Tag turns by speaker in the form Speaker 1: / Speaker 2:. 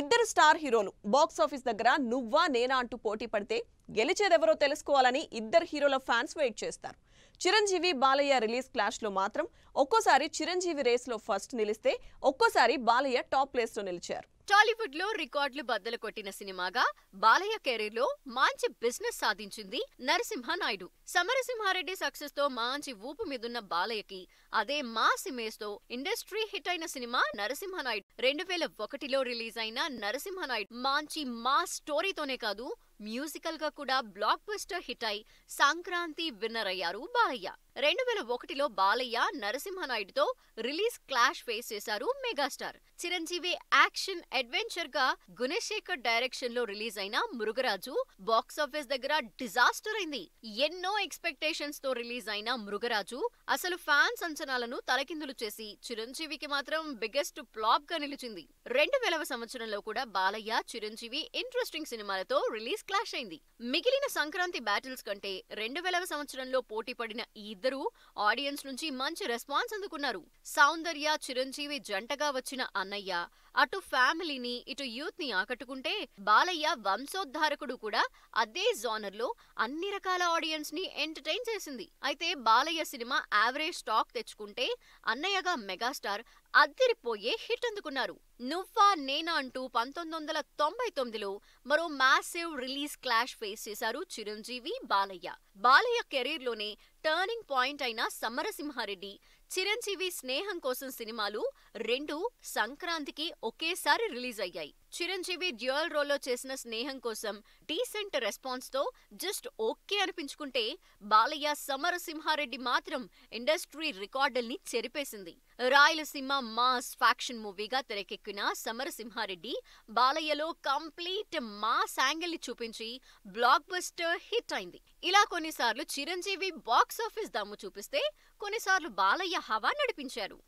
Speaker 1: ఇద్దరు స్టార్ హీరోలు బాక్సాఫీస్ దగ్గర నువ్వా నేనా అంటూ పోటీ పడితే గెలిచేదెవరో తెలుసుకోవాలని ఇద్దరు హీరోల ఫ్యాన్స్ వెయిట్ చేస్తారు చిరంజీవి బాలయ్య రిలీజ్ క్లాష్లో మాత్రం ఒక్కోసారి చిరంజీవి రేస్లో ఫస్ట్ నిలిస్తే ఒక్కోసారి బాలయ్య టాప్ ప్లేస్లో నిలిచారు
Speaker 2: టాలీవుడ్ లో రికార్డులు బద్దలు కొట్టిన సినిమాగా బాలయ్య కెరీర్ లో మంచి బిజినెస్ సాధించింది నరసింహ నాయుడు సమరసింహారెడ్డి సక్సెస్ తో మంచి ఊపు మీదున్న బాలయ్యకి అదే మా ఇమేజ్ తో ఇండస్ట్రీ హిట్ అయిన సినిమా నరసింహ నాయుడు రెండు వేల ఒకటిలో రిలీజ్ అయిన నరసింహ నాయుడు మంచి మా స్టోరీతోనే కాదు మ్యూజికల్ గా కూడా బ్లాక్ బస్టర్ హిట్ అయి సంక్రాంతి విన్నర్ అయ్యారు బాలయ్య రెండు వేల ఒకటిలో బాలయ్య నరసింహనాయుడుతో రిలీజ్ క్లాష్ ఫేస్ చేశారు మెగాస్టార్ చిరంజీవి యాక్షన్ అడ్వెంచర్ గా గుణశేఖర్ డైరెక్షన్ లో రిలీజ్ అయిన మృగరాజు బాక్సాఫీస్ దగ్గర డిజాస్టర్ అయింది ఎన్నో ఎక్స్పెక్టేషన్స్ తో రిలీజ్ అయిన మృగరాజు అసలు ఫ్యాన్స్ అంచనాలను తలకిందులు చేసి చిరంజీవికి మాత్రం బిగ్గెస్ట్ ప్లాప్ గా నిలిచింది రెండు సంవత్సరంలో కూడా బాలయ్య చిరంజీవి ఇంట్రెస్టింగ్ సినిమాలతో రిలీజ్ క్లాష్ అయింది మిగిలిన సంక్రాంతి బ్యాటిల్స్ కంటే రెండు వేల సంవత్సరంలో పోటీపడిన ఈ ఇద్దరు ఆడియన్స్ నుంచి మంచి రెస్పాన్స్ అందుకున్నారు సౌందర్య చిరంజీవి జంటగా వచ్చిన అన్నయ్య అటు ఫ్యామిలీని ఇటు యూత్ని ఆకట్టుకుంటే బాలయ్య వంశోద్ధారకుడు కూడా అదే లో అన్ని రకాల ఆడియన్స్ని ఎంటర్టైన్ చేసింది అయితే బాలయ్య సినిమా యావరేజ్ స్టాక్ తెచ్చుకుంటే అన్నయ్యగా మెగాస్టార్ అద్దరిపోయే హిట్ అందుకున్నారు నువ్వా నేనా అంటూ పంతొమ్మిది వందల తొంభై తొమ్మిదిలో మరో మాసివ్ రిలీజ్ క్లాష్ ఫేస్ చేశారు చిరంజీవి బాలయ్య బాలయ్య కెరీర్లోనే టర్నింగ్ పాయింట్ అయిన సమరసింహారెడ్డి, చిరంజీవి స్నేహం కోసం సినిమాలు రెండు సంక్రాంతికి ఒకేసారి రిలీజ్ అయ్యాయి. చిరంజీవి డ్యూయల్ రోల్లో చేసిన స్నేహం కోసం డీసెంట్ రెస్పాన్స్తో జస్ట్ ఓకే అనిపించుకుంటే, బాలయ్య సమరసింహారెడ్డి మాత్రం ఇండస్ట్రీ రికార్డుల్ని చెరిపేసింది. రాయలసీమ మాస్ ఫ్యాక్షన్ మూవీగా తెరకెక్కిన సమరసింహారెడ్డి, బాలయ్యలో కంప్లీట్ మాస్ యాంగిల్ని చూపించి బ్లాక్ బస్టర్ హిట్ అయింది. ఇలా కొన్నిసార్లు చిరంజీవి బాక్స్ బాక్సాఫీస్ దమ్ము చూపిస్తే కొన్నిసార్లు బాలయ్య హవా నడిపించారు